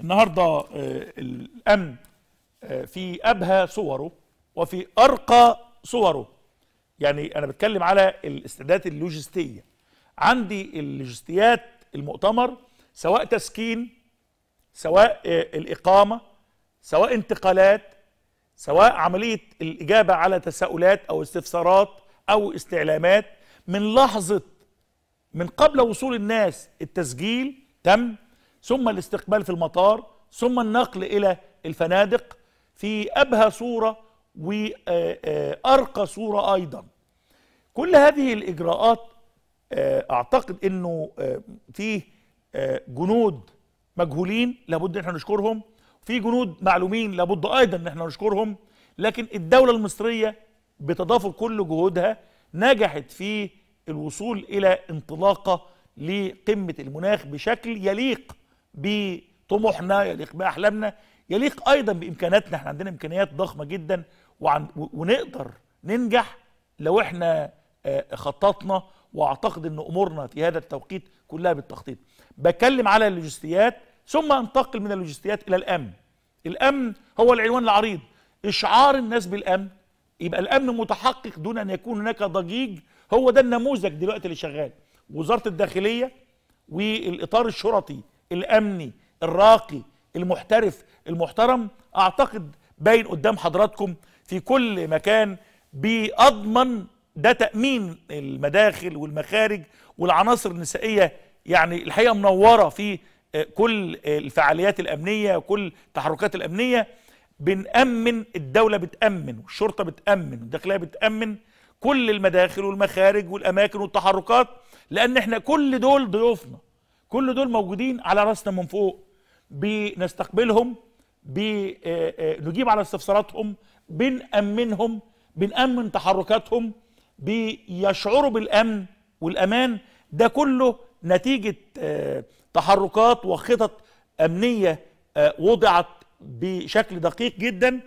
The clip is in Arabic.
النهارده آه، الامن آه، في ابهى صوره وفي ارقى صوره يعني انا بتكلم على الاستعدادات اللوجستيه عندي اللوجستيات المؤتمر سواء تسكين سواء آه، الاقامه سواء انتقالات سواء عمليه الاجابه على تساؤلات او استفسارات او استعلامات من لحظه من قبل وصول الناس التسجيل تم ثم الاستقبال في المطار ثم النقل إلى الفنادق في أبهى صورة وأرقى آه، آه، صورة أيضا كل هذه الإجراءات آه، أعتقد أنه فيه جنود مجهولين لابد احنا نشكرهم في جنود معلومين لابد ايضا ان احنا نشكرهم لكن الدوله المصريه بتضافر كل جهودها نجحت في الوصول الى انطلاقه لقمه المناخ بشكل يليق بطموحنا يليق باحلامنا يليق ايضا بامكاناتنا احنا عندنا امكانيات ضخمه جدا وعن ونقدر ننجح لو احنا آه، خططنا واعتقد ان امورنا في هذا التوقيت كلها بالتخطيط بكلم على اللوجستيات ثم انتقل من اللوجستيات الى الامن الامن هو العنوان العريض اشعار الناس بالامن يبقى الامن متحقق دون ان يكون هناك ضجيج هو ده النموذج دلوقتي اللي شغال وزاره الداخليه والاطار الشرطي الامني الراقي المحترف المحترم اعتقد باين قدام حضراتكم في كل مكان بيضمن ده تامين المداخل والمخارج والعناصر النسائيه يعني الحقيقه منوره في آه، كل الفعاليات الامنيه وكل التحركات الامنيه بنأمن الدوله بتأمن والشرطه بتأمن والداخليه بتأمن كل المداخل والمخارج والاماكن والتحركات لان احنا كل دول ضيوفنا كل دول موجودين على راسنا من فوق بنستقبلهم بنجيب آه، آه، على استفساراتهم بنأمنهم بنأمن تحركاتهم بيشعروا بالأمن والأمان ده كله نتيجة آه، تحركات وخطط أمنية وضعت بشكل دقيق جدا